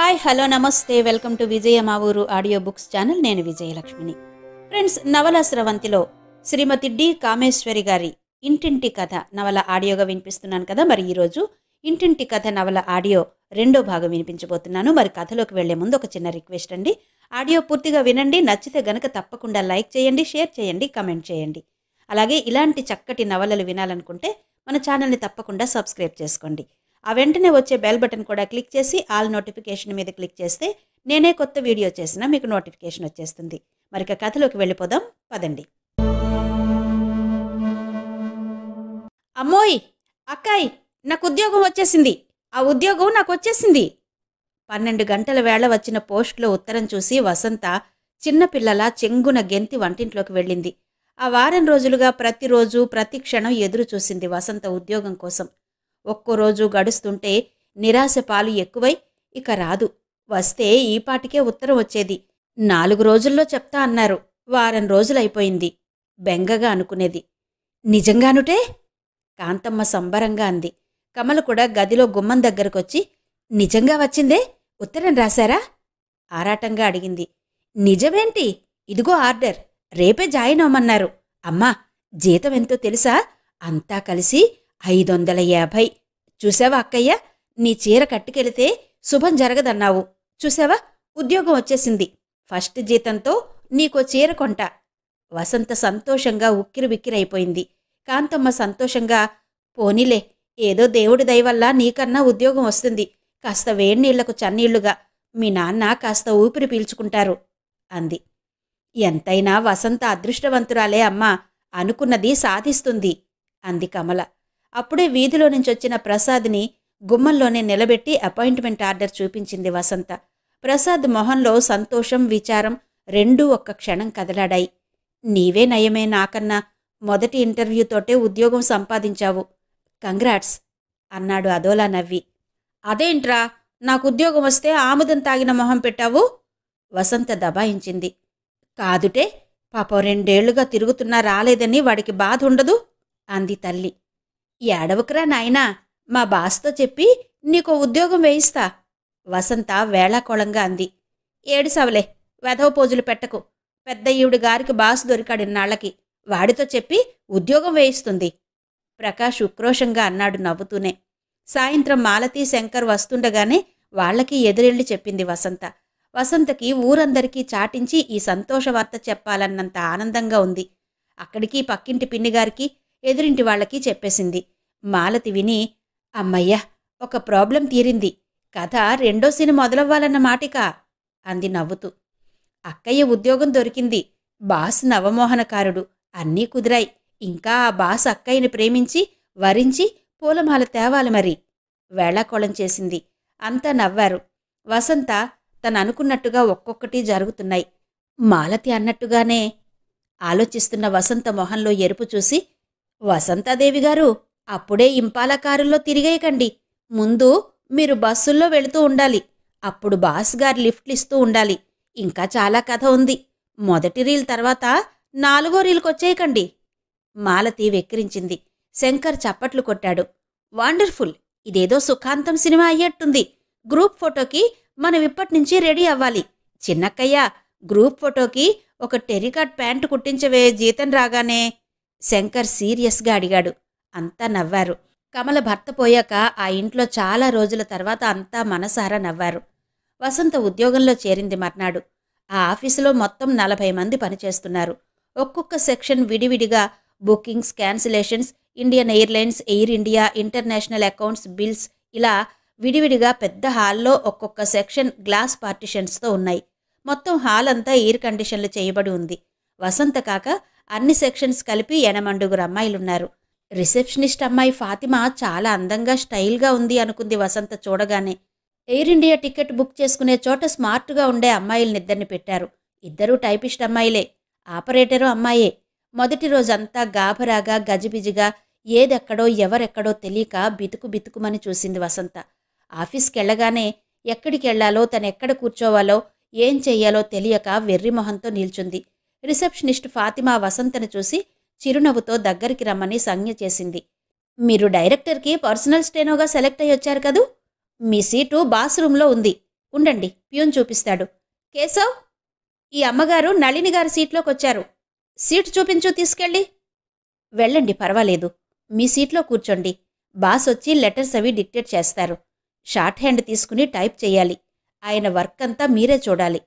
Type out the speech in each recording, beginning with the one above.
hi hello నమస్తే welcome to Vijaya మా ఊరు ఆడియో బుక్స్ ఛానల్ నేను విజయలక్ష్మిని ఫ్రెండ్స్ నవల స్రవంతిలో శ్రీమతి డి కామేశ్వరి గారి ఇంటింటి కథ నవల ఆడియోగా వినిపిస్తున్నాను కదా మరి ఈరోజు ఇంటింటి కథ నవల ఆడియో రెండో భాగం వినిపించబోతున్నాను మరి కథలోకి వెళ్లే ముందు ఒక చిన్న రిక్వెస్ట్ అండి ఆడియో పూర్తిగా వినండి నచ్చితే గనక తప్పకుండా లైక్ చేయండి షేర్ చేయండి కమెంట్ చేయండి అలాగే ఇలాంటి చక్కటి నవలలు వినాలనుకుంటే మన ఛానల్ని తప్పకుండా సబ్స్క్రైబ్ చేసుకోండి ఆ వెంటనే వచ్చే బెల్ బటన్ కూడా క్లిక్ చేసి ఆల్ నోటిఫికేషన్ మీద క్లిక్ చేస్తే నేనే కొత్త వీడియో చేసినా మీకు నోటిఫికేషన్ వచ్చేస్తుంది మరిక కథలోకి వెళ్ళిపోదాం పదండి అమ్మోయ్ అక్కాయ్ నాకు ఉద్యోగం వచ్చేసింది ఆ ఉద్యోగం నాకు వచ్చేసింది పన్నెండు గంటల వేళ వచ్చిన పోస్ట్లో ఉత్తరం చూసి వసంత చిన్నపిల్లల చెంగున గెంతి వంటింట్లోకి వెళ్ళింది ఆ వారం రోజులుగా ప్రతిరోజు ప్రతి క్షణం ఎదురు చూసింది వసంత ఉద్యోగం కోసం ఒక్కోరోజు గడుస్తుంటే నిరాశ పాలు ఎక్కువై ఇక రాదు వస్తే ఈపాటికే ఉత్తరం వచ్చేది నాలుగు రోజుల్లో చెప్తా అన్నారు వారం రోజులైపోయింది బెంగగా అనుకునేది నిజంగానుటే కాంతమ్మ సంబరంగా అంది కమల కూడా గదిలో గుమ్మం దగ్గరకొచ్చి నిజంగా వచ్చిందే ఉత్తరం రాశారా ఆరాటంగా అడిగింది నిజమేంటి ఇదిగో ఆర్డర్ రేపే జాయిన్ అవ్వమన్నారు అమ్మా జీతం ఎంతో తెలుసా అంతా కలిసి ఐదు వందల యాభై చూసావా అక్కయ్య నీ చీర కట్టుకెళితే శుభం జరగదన్నావు చూసావా ఉద్యోగం వచ్చేసింది ఫస్ట్ జీతంతో నీకో చీర కొంట వసంత సంతోషంగా ఉక్కిరిబిక్కిరైపోయింది కాంతమ్మ సంతోషంగా పోనీలే ఏదో దేవుడి దయవల్ల నీకన్నా ఉద్యోగం వస్తుంది కాస్త వేడినీళ్లకు చన్నీళ్లుగా మీ నాన్న కాస్త ఊపిరి పీల్చుకుంటారు అంది ఎంతైనా వసంత అదృష్టవంతురాలే అమ్మా అనుకున్నది సాధిస్తుంది అంది కమల అప్పుడే వీధిలో నుంచి వచ్చిన ప్రసాద్ని గుమ్మంలోనే నిలబెట్టి అపాయింట్మెంట్ ఆర్డర్ చూపించింది వసంత ప్రసాద్ మొహంలో సంతోషం విచారం రెండూ ఒక్క క్షణం కదలాడాయి నీవే నయమే నాకన్నా మొదటి ఇంటర్వ్యూతోటే ఉద్యోగం సంపాదించావు కంగ్రాట్స్ అన్నాడు అదోలా నవ్వి అదేంట్రా నాకు ఉద్యోగం వస్తే ఆముదం తాగిన మొహం పెట్టావు వసంత దబాయించింది కాదుటే పాపం రెండేళ్లుగా తిరుగుతున్నా రాలేదని వాడికి బాధ ఉండదు అంది తల్లి ఏడవకురా నాయనా మా బాస్తో చెప్పి నీకో ఉద్యోగం వేయిస్తా వసంత వేళాకోళంగా అంది ఏడు సవలే వెధవ పోజులు పెట్టకు పెద్ద ఈవిడి గారికి బాస్ దొరికాడు ఇన్నాళ్ళకి వాడితో చెప్పి ఉద్యోగం వేయిస్తుంది ప్రకాష్ ఉక్రోషంగా అన్నాడు నవ్వుతూనే సాయంత్రం మాలతీ శంకర్ వస్తుండగానే వాళ్లకి ఎదురెళ్ళి చెప్పింది వసంత వసంతకి ఊరందరికీ చాటించి ఈ సంతోష వార్త చెప్పాలన్నంత ఆనందంగా ఉంది అక్కడికి పక్కింటి పిన్నిగారికి ఎదురింటి వాళ్ళకి చెప్పేసింది మాలతి విని అమ్మయ్య ఒక ప్రాబ్లం తీరింది కథ రెండో సినిమా మొదలవ్వాలన్న మాటిక అంది నవ్వుతూ అక్కయ్య ఉద్యోగం దొరికింది బాస్ నవమోహనకారుడు అన్నీ కుదిరాయి ఇంకా ఆ బాస్ అక్కయ్యని ప్రేమించి వరించి పూలమాల తేవాలి మరి వేళాకోళం చేసింది అంతా నవ్వారు వసంత తను అనుకున్నట్టుగా ఒక్కొక్కటి జరుగుతున్నాయి మాలతి అన్నట్టుగానే ఆలోచిస్తున్న వసంత మొహంలో ఎరుపు చూసి వసంతదేవి గారు అప్పుడే ఇంపాల కారులో తిరిగేయకండి ముందు మీరు బస్సుల్లో వెళుతూ ఉండాలి అప్పుడు బాస్ గారు లిఫ్ట్లు ఇస్తూ ఉండాలి ఇంకా చాలా కథ ఉంది మొదటి రీల్ తర్వాత నాలుగో రీల్కొచ్చేయకండి మాలతి వెక్కిరించింది శంకర్ చప్పట్లు కొట్టాడు వండర్ఫుల్ ఇదేదో సుఖాంతం సినిమా అయ్యట్టుంది గ్రూప్ ఫోటోకి మనం ఇప్పటినుంచి రెడీ అవ్వాలి చిన్నక్కయ్య గ్రూప్ ఫోటోకి ఒక టెరికాట్ ప్యాంటు కుట్టించవే జీతం రాగానే శంకర్ సీరియస్గా అడిగాడు అంతా నవ్వారు కమల భర్త పోయాక ఆ ఇంట్లో చాలా రోజుల తర్వాత అంతా మనసారా నవ్వారు వసంత ఉద్యోగంలో చేరింది మర్నాడు ఆ ఆఫీసులో మొత్తం నలభై మంది పనిచేస్తున్నారు ఒక్కొక్క సెక్షన్ విడివిడిగా bookings cancellations Indian Airlines Air India international accounts bills ఇలా విడివిడిగా పెద్ద హాల్లో ఒక్కొక్క సెక్షన్ గ్లాస్ పార్టిషన్స్తో ఉన్నాయి మొత్తం హాల్ అంతా ఎయిర్ కండిషన్లు చేయబడి ఉంది వసంత కాక అన్ని సెక్షన్స్ కలిపి ఎనమండుగురు అమ్మాయిలున్నారు రిసెప్షనిస్ట్ అమ్మాయి ఫాతిమా చాలా అందంగా స్టైల్గా ఉంది అనుకుంది వసంత చూడగానే ఎయిర్ ఇండియా టికెట్ బుక్ చేసుకునే చోట స్మార్ట్గా ఉండే అమ్మాయిలనిద్దరిని పెట్టారు ఇద్దరూ టైపిస్ట్ అమ్మాయిలే ఆపరేటరు అమ్మాయే మొదటి రోజంతా గాభరాగా గజిబిజిగా ఏదెక్కడో ఎవరెక్కడో తెలియక బితుకు బితుకుమని చూసింది వసంత ఆఫీస్కి వెళ్ళగానే ఎక్కడికి వెళ్లాలో తను ఎక్కడ కూర్చోవాలో ఏం చెయ్యాలో తెలియక వెర్రి మొహంతో నిల్చుంది రిసెప్షనిస్ట్ ఫాతిమా వసంతను చూసి చిరునవ్వుతో దగ్గరికి రమ్మని సంజ్ఞ చేసింది మీరు డైరెక్టర్కి పర్సనల్ స్టేనోగా సెలెక్ట్ అయ్యొచ్చారు కదూ మీ సీటు బాత్రూంలో ఉంది ఉండండి ప్యూన్ చూపిస్తాడు కేశవ్ ఈ అమ్మగారు నళిని గారి సీట్లోకి వచ్చారు సీటు చూపించు తీసుకెళ్ళి వెళ్ళండి పర్వాలేదు మీ సీట్లో కూర్చోండి బాస్ వచ్చి లెటర్స్ అవి డిక్టేట్ చేస్తారు షార్ట్ హ్యాండ్ తీసుకుని టైప్ చేయాలి ఆయన వర్క్ అంతా మీరే చూడాలి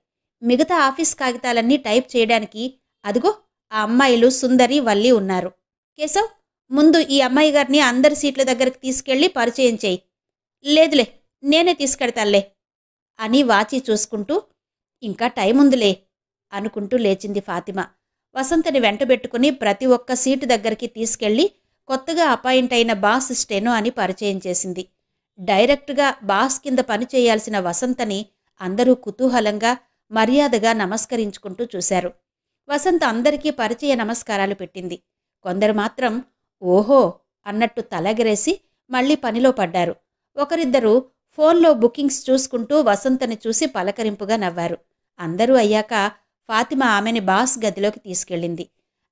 మిగతా ఆఫీస్ కాగితాలన్నీ టైప్ చేయడానికి అదిగో ఆ అమ్మాయిలు సుందరి వల్లి ఉన్నారు కేశవ్ ముందు ఈ అమ్మాయి గారిని అందరి సీట్ల దగ్గరికి తీసుకెళ్ళి పరిచయం చేయి లేదులే నేనే తీసుకెడతాలే అని వాచి చూసుకుంటూ ఇంకా టైం ఉందిలే అనుకుంటూ లేచింది ఫాతిమా వసంతని వెంటబెట్టుకుని ప్రతి ఒక్క సీటు దగ్గరికి తీసుకెళ్ళి కొత్తగా అపాయింట్ అయిన బాస్ స్టెనో అని పరిచయం చేసింది డైరెక్ట్గా బాస్ కింద పనిచేయాల్సిన వసంతని అందరూ కుతూహలంగా మర్యాదగా నమస్కరించుకుంటూ చూశారు వసంత అందరికీ పరిచయ నమస్కారాలు పెట్టింది కొందరు మాత్రం ఓహో అన్నట్టు తలగరేసి మళ్ళీ పనిలో పడ్డారు ఒకరిద్దరు ఫోన్లో బుకింగ్స్ చూసుకుంటూ వసంతని చూసి పలకరింపుగా నవ్వారు అందరూ అయ్యాక ఫాతిమా ఆమెని బాస్ గదిలోకి తీసుకెళ్ళింది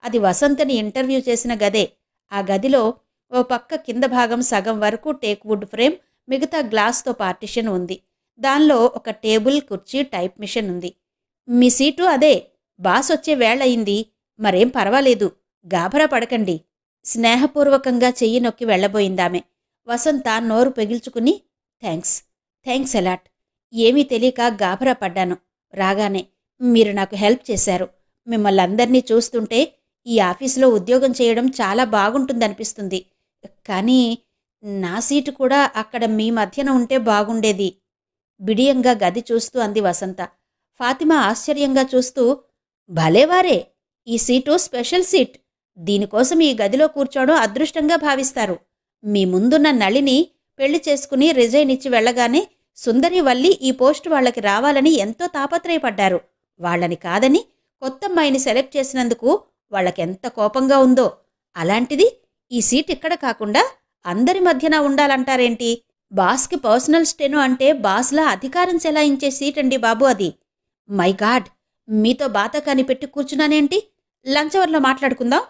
అది వసంతని ఇంటర్వ్యూ చేసిన గదే ఆ గదిలో ఓ పక్క కింద భాగం సగం వరకు టేక్వుడ్ ఫ్రేమ్ మిగతా గ్లాస్తో పార్టిషన్ ఉంది దానిలో ఒక టేబుల్ కుర్చీ టైప్ మిషన్ ఉంది మీ సీటు అదే బాస్ వచ్చే వేళయింది మరేం పర్వాలేదు గాభరా పడకండి స్నేహపూర్వకంగా చెయ్యి నొక్కి వెళ్లబోయిందామె వసంత నోరు పెగిల్చుకుని థ్యాంక్స్ థ్యాంక్స్ ఎలాట్ ఏమీ తెలియక గాభరా పడ్డాను రాగానే మీరు నాకు హెల్ప్ చేశారు మిమ్మల్ని అందరినీ చూస్తుంటే ఈ ఆఫీసులో ఉద్యోగం చేయడం చాలా బాగుంటుందనిపిస్తుంది కానీ నా సీటు కూడా అక్కడ మీ మధ్యన ఉంటే బాగుండేది బిడియంగా గది చూస్తూ అంది వసంత ఫాతిమా ఆశ్చర్యంగా చూస్తూ భలేవారే ఈ సీటు స్పెషల్ సీట్ దీనికోసం ఈ గదిలో కూర్చోడం అదృష్టంగా భావిస్తారు మీ ముందున్న నళిని పెళ్లి చేసుకుని రిజైన్ ఇచ్చి వెళ్ళగానే సుందరి వల్లి ఈ పోస్ట్ వాళ్ళకి రావాలని ఎంతో తాపత్రయపడ్డారు వాళ్ళని కాదని కొత్త అమ్మాయిని సెలెక్ట్ చేసినందుకు వాళ్ళకెంత కోపంగా ఉందో అలాంటిది ఈ సీట్ ఇక్కడ కాకుండా అందరి మధ్యన ఉండాలంటారేంటి బాస్కి పర్సనల్ స్టెను అంటే బాస్లా అధికారం చెలాయించే సీట్ అండి బాబు అది మై గాడ్ మీతో బాత కనిపెట్టి కూర్చున్నానేంటి లంచ్ మాట్లాడుకుందాం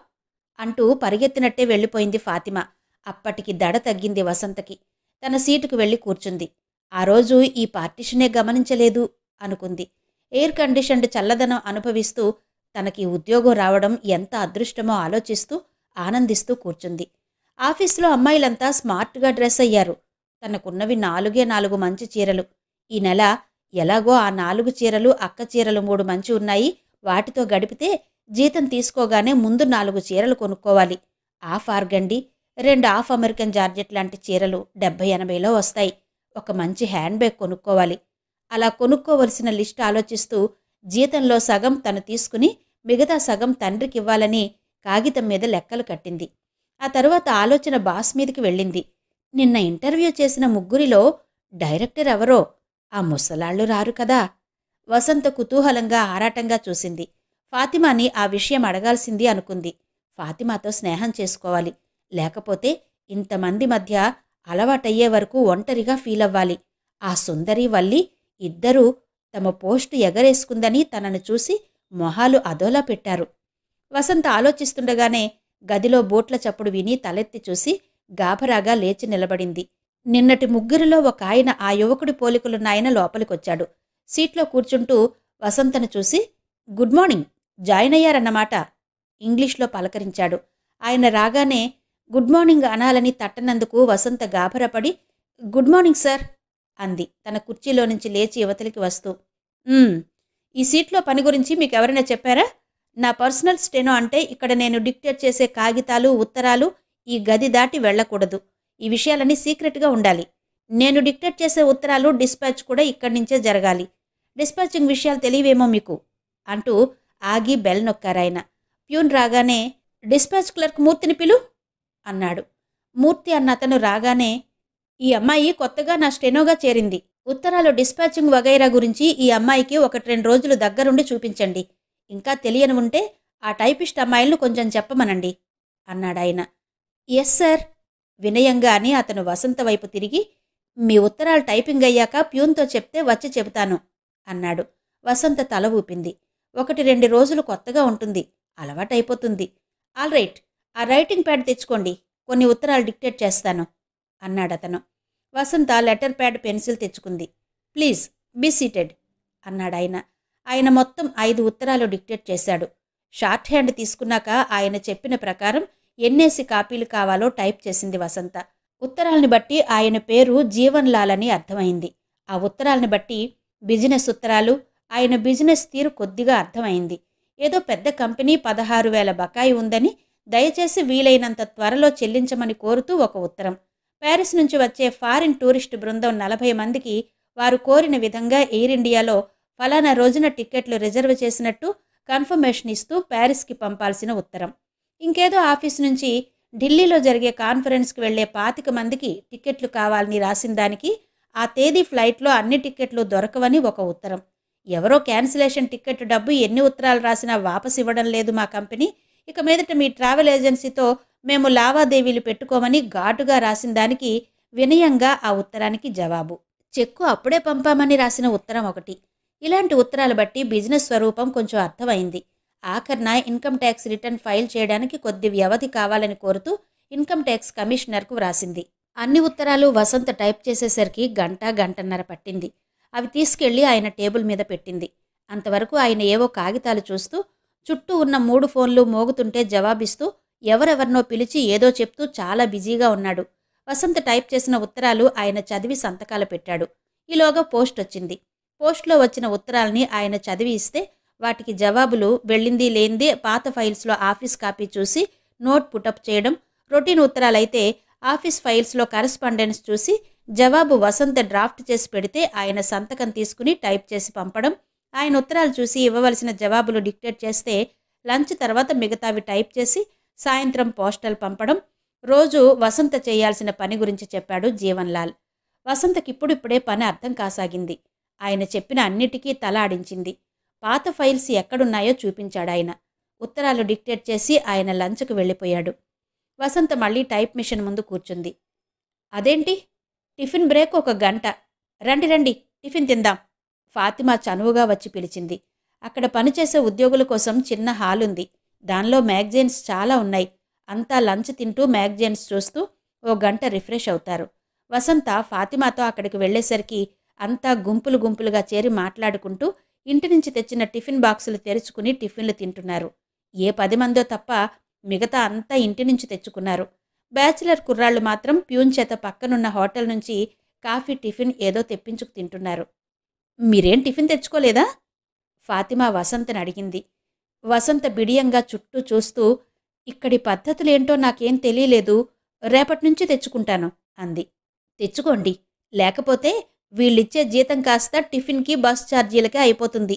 అంటూ పరిగెత్తినట్టే వెళ్ళిపోయింది ఫాతిమా అప్పటికి దడ తగ్గింది వసంతకి తన సీటుకు వెళ్ళి కూర్చుంది ఆ రోజు ఈ పార్టీషనే గమనించలేదు అనుకుంది ఎయిర్ కండిషన్డ్ చల్లదనం అనుభవిస్తూ తనకి ఉద్యోగం రావడం ఎంత అదృష్టమో ఆలోచిస్తూ ఆనందిస్తూ కూర్చుంది ఆఫీస్లో అమ్మాయిలంతా స్మార్ట్గా డ్రెస్ అయ్యారు తనకున్నవి నాలుగే నాలుగు మంచి చీరలు ఈ నెల ఎలాగో ఆ నాలుగు చీరలు అక్క చీరలు మూడు మంచి ఉన్నాయి వాటితో గడిపితే జీతం తీసుకోగానే ముందు నాలుగు చీరలు కొనుక్కోవాలి ఆఫ్ ఆర్గండి రెండు ఆఫ్ అమెరికన్ జార్జెట్ లాంటి చీరలు డెబ్బై ఎనభైలో వస్తాయి ఒక మంచి హ్యాండ్ బ్యాగ్ కొనుక్కోవాలి అలా కొనుక్కోవలసిన లిస్ట్ ఆలోచిస్తూ జీతంలో సగం తను తీసుకుని మిగతా సగం తండ్రికి ఇవ్వాలని కాగితం మీద లెక్కలు కట్టింది ఆ తరువాత ఆలోచన బాస్ మీదకి వెళ్ళింది నిన్న ఇంటర్వ్యూ చేసిన ముగ్గురిలో డైరెక్టర్ ఎవరో ఆ ముసలాళ్ళు రారు కదా వసంత కుతూహలంగా ఆరాటంగా చూసింది ఫాతిమాని ఆ విషయం అడగాల్సింది అనుకుంది ఫాతిమాతో స్నేహం చేసుకోవాలి లేకపోతే ఇంతమంది మధ్య అలవాటయ్యే వరకు ఒంటరిగా ఫీల్ అవ్వాలి ఆ సుందరి వల్లి ఇద్దరూ తమ పోస్టు ఎగరేసుకుందని తనను చూసి మొహాలు అదోలా పెట్టారు వసంత ఆలోచిస్తుండగానే గదిలో బూట్ల చప్పుడు విని తలెత్తి చూసి గాభరాగా లేచి నిలబడింది నిన్నటి ముగ్గురిలో ఒక ఆయన ఆ యువకుడి పోలికలు ఆయన లోపలికొచ్చాడు సీట్లో కూర్చుంటూ వసంతను చూసి గుడ్ మార్నింగ్ జాయిన్ అయ్యారన్నమాట ఇంగ్లీష్లో పలకరించాడు ఆయన రాగానే గుడ్ మార్నింగ్ అనాలని తట్టనందుకు వసంత గాభరపడి గుడ్ మార్నింగ్ సార్ అంది తన కుర్చీలో నుంచి లేచి యువతలికి వస్తూ ఈ సీట్లో పని గురించి మీకు ఎవరైనా చెప్పారా నా పర్సనల్ స్టెనో అంటే ఇక్కడ నేను డిక్టేట్ చేసే కాగితాలు ఉత్తరాలు ఈ గది దాటి వెళ్ళకూడదు ఈ విషయాలన్నీ సీక్రెట్గా ఉండాలి నేను డిక్టేట్ చేసే ఉత్తరాలు డిస్పాచ్ కూడా ఇక్కడి నుంచే జరగాలి డిస్పాచింగ్ విషయాలు తెలియవేమో మీకు అంటూ ఆగి బెల్ నొక్కారాయన ప్యూన్ రాగానే డిస్పాచ్ క్లర్క్ మూర్తిని పిలు అన్నాడు మూర్తి అన్న అతను రాగానే ఈ అమ్మాయి కొత్తగా నా స్టెనోగా చేరింది ఉత్తరాలు డిస్పాచింగ్ వగైరా గురించి ఈ అమ్మాయికి ఒకటి రెండు రోజులు దగ్గరుండి చూపించండి ఇంకా తెలియని ఉంటే ఆ టైపిస్ట్ అమ్మాయిలను కొంచెం చెప్పమనండి అన్నాడాయన ఎస్ సార్ వినయంగా అని అతను వసంత వైపు తిరిగి మీ ఉత్తరాలు టైపింగ్ అయ్యాక ప్యూన్తో చెప్తే వచ్చి చెబుతాను అన్నాడు వసంత తల ఊపింది ఒకటి రెండు రోజులు కొత్తగా ఉంటుంది అలవాటైపోతుంది ఆల్ రైట్ ఆ రైటింగ్ ప్యాడ్ తెచ్చుకోండి కొన్ని ఉత్తరాలు డిక్టేట్ చేస్తాను అన్నాడతను వసంత లెటర్ ప్యాడ్ పెన్సిల్ తెచ్చుకుంది ప్లీజ్ బీ సీటెడ్ అన్నాడు ఆయన ఆయన మొత్తం ఐదు ఉత్తరాలు డిక్టేట్ చేశాడు షార్ట్ హ్యాండ్ తీసుకున్నాక ఆయన చెప్పిన ప్రకారం ఎన్నేసి కాపీలు కావాలో టైప్ చేసింది వసంత ఉత్తరాల్ని బట్టి ఆయన పేరు లాల్ అని అర్థమైంది ఆ ఉత్తరాలను బట్టి బిజినెస్ ఉత్తరాలు ఆయన బిజినెస్ తీరు కొద్దిగా అర్థమైంది ఏదో పెద్ద కంపెనీ పదహారు వేల బకాయి ఉందని దయచేసి వీలైనంత త్వరలో చెల్లించమని కోరుతూ ఒక ఉత్తరం ప్యారిస్ నుంచి వచ్చే ఫారిన్ టూరిస్ట్ బృందం నలభై మందికి వారు కోరిన విధంగా ఎయిర్ ఇండియాలో ఫలానా రోజున టిక్కెట్లు రిజర్వ్ చేసినట్టు కన్ఫర్మేషన్ ఇస్తూ ప్యారిస్కి పంపాల్సిన ఉత్తరం ఇంకేదో ఆఫీస్ నుంచి ఢిల్లీలో జరిగే కాన్ఫరెన్స్కి వెళ్లే పాతిక మందికి టికెట్లు కావాలని రాసిన దానికి ఆ తేదీ ఫ్లైట్లో అన్ని టిక్కెట్లు దొరకవని ఒక ఉత్తరం ఎవరో క్యాన్సిలేషన్ టికెట్ డబ్బు ఎన్ని ఉత్తరాలు రాసినా వాపసు ఇవ్వడం లేదు మా కంపెనీ ఇక మీదట మీ ట్రావెల్ ఏజెన్సీతో మేము లావాదేవీలు పెట్టుకోమని ఘాటుగా రాసిన దానికి వినయంగా ఆ ఉత్తరానికి జవాబు చెక్కు అప్పుడే పంపామని రాసిన ఉత్తరం ఒకటి ఇలాంటి ఉత్తరాలు బట్టి బిజినెస్ స్వరూపం కొంచెం అర్థమైంది ఆఖర్న ఇన్కమ్ ట్యాక్స్ రిటర్న్ ఫైల్ చేయడానికి కొద్ది వ్యవధి కావాలని కోరుతూ ఇన్కమ్ ట్యాక్స్ కమిషనర్కు వ్రాసింది అన్ని ఉత్తరాలు వసంత టైప్ చేసేసరికి గంట గంటన్నర పట్టింది అవి తీసుకెళ్లి ఆయన టేబుల్ మీద పెట్టింది అంతవరకు ఆయన ఏవో కాగితాలు చూస్తూ చుట్టూ ఉన్న మూడు ఫోన్లు మోగుతుంటే జవాబిస్తూ ఎవరెవరినో పిలిచి ఏదో చెప్తూ చాలా బిజీగా ఉన్నాడు వసంత్ టైప్ చేసిన ఉత్తరాలు ఆయన చదివి సంతకాలు పెట్టాడు ఈలోగా పోస్ట్ వచ్చింది పోస్ట్లో వచ్చిన ఉత్తరాలని ఆయన చదివి ఇస్తే వాటికి జవాబులు వెళ్ళింది లేనిదే పాత ఫైల్స్లో ఆఫీస్ కాపీ చూసి నోట్ పుటప్ చేయడం రొటీన్ ఉత్తరాలైతే ఆఫీస్ ఫైల్స్లో కరస్పాండెన్స్ చూసి జవాబు వసంత డ్రాఫ్ట్ చేసి పెడితే ఆయన సంతకం తీసుకుని టైప్ చేసి పంపడం ఆయన ఉత్తరాలు చూసి ఇవ్వవలసిన జవాబులు డిక్టేట్ చేస్తే లంచ్ తర్వాత మిగతావి టైప్ చేసి సాయంత్రం పోస్టల్ పంపడం రోజు వసంత చేయాల్సిన పని గురించి చెప్పాడు జీవన్లాల్ వసంతకిప్పుడిప్పుడే పని అర్థం కాసాగింది ఆయన చెప్పిన అన్నిటికీ తల ఆడించింది పాత ఫైల్స్ ఎక్కడున్నాయో చూపించాడు ఆయన ఉత్తరాలు డిక్టేట్ చేసి ఆయన లంచ్కు వెళ్ళిపోయాడు వసంత మళ్ళీ టైప్ మిషన్ ముందు కూర్చుంది అదేంటి టిఫిన్ బ్రేక్ ఒక గంట రండి రండి టిఫిన్ తిందాం ఫాతిమా చనువుగా వచ్చి పిలిచింది అక్కడ పనిచేసే ఉద్యోగుల కోసం చిన్న హాల్ ఉంది దానిలో మ్యాగజైన్స్ చాలా ఉన్నాయి అంతా లంచ్ తింటూ మ్యాగజైన్స్ చూస్తూ ఓ గంట రిఫ్రెష్ అవుతారు వసంత ఫాతిమాతో అక్కడికి వెళ్ళేసరికి అంతా గుంపులు గుంపులుగా చేరి మాట్లాడుకుంటూ ఇంటి నుంచి తెచ్చిన టిఫిన్ బాక్సులు తెరుచుకుని టిఫిన్లు తింటున్నారు ఏ పది మందో తప్ప మిగతా అంతా ఇంటి నుంచి తెచ్చుకున్నారు బ్యాచిలర్ కుర్రాళ్ళు మాత్రం ప్యూన్ చేత పక్కనున్న హోటల్ నుంచి కాఫీ టిఫిన్ ఏదో తెప్పించుకు తింటున్నారు మీరేం టిఫిన్ తెచ్చుకోలేదా ఫాతిమా వసంతని అడిగింది వసంత బిడియంగా చుట్టూ చూస్తూ ఇక్కడి పద్ధతులేంటో నాకేం తెలియలేదు రేపటి నుంచి తెచ్చుకుంటాను అంది తెచ్చుకోండి లేకపోతే వీళ్ళిచ్చే జీతం కాస్త టిఫిన్కి బస్ ఛార్జీలకే అయిపోతుంది